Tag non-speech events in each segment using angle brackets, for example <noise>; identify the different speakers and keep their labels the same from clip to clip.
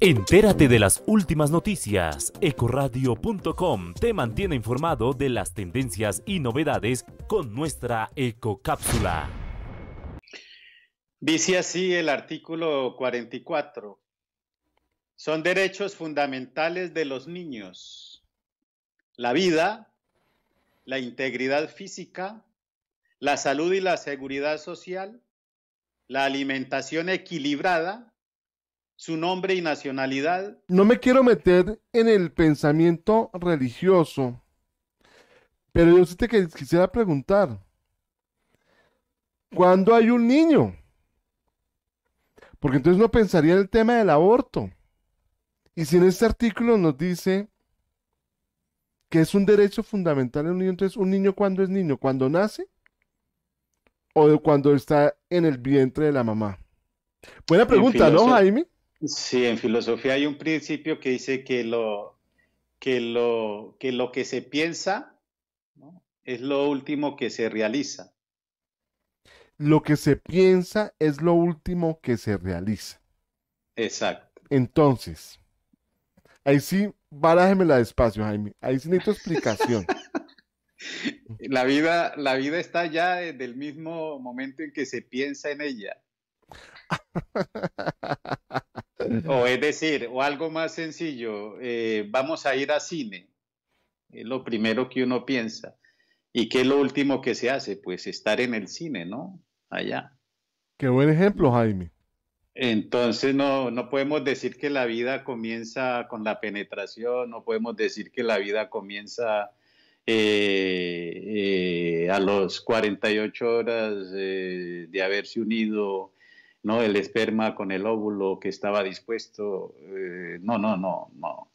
Speaker 1: Entérate de las últimas noticias. Ecoradio.com te mantiene informado de las tendencias y novedades con nuestra ecocápsula. Dice así el artículo 44. Son derechos fundamentales de los niños. La vida, la integridad física, la salud y la seguridad social, la alimentación equilibrada, su nombre y nacionalidad.
Speaker 2: No me quiero meter en el pensamiento religioso, pero yo sí te quisiera preguntar, ¿cuándo hay un niño? Porque entonces no pensaría en el tema del aborto. Y si en este artículo nos dice que es un derecho fundamental en niño, entonces un niño cuando es niño, cuando nace o cuando está en el vientre de la mamá. Buena pregunta, ¿no, Jaime?
Speaker 1: Sí, en filosofía hay un principio que dice que lo que lo que, lo que se piensa es lo último que se realiza.
Speaker 2: Lo que se piensa es lo último que se realiza. Exacto. Entonces, ahí sí, la despacio, Jaime. Ahí sí necesito explicación. <laughs>
Speaker 1: la vida, la vida está ya desde el mismo momento en que se piensa en ella. <laughs> O es decir, o algo más sencillo, eh, vamos a ir a cine. Es lo primero que uno piensa. ¿Y qué es lo último que se hace? Pues estar en el cine, ¿no?
Speaker 2: Allá. Qué buen ejemplo, Jaime.
Speaker 1: Entonces no, no podemos decir que la vida comienza con la penetración, no podemos decir que la vida comienza eh, eh, a los 48 horas de haberse unido no el esperma con el óvulo que estaba dispuesto. Eh, no, no, no, no.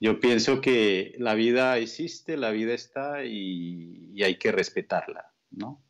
Speaker 1: Yo pienso que la vida existe, la vida está y, y hay que respetarla, ¿no?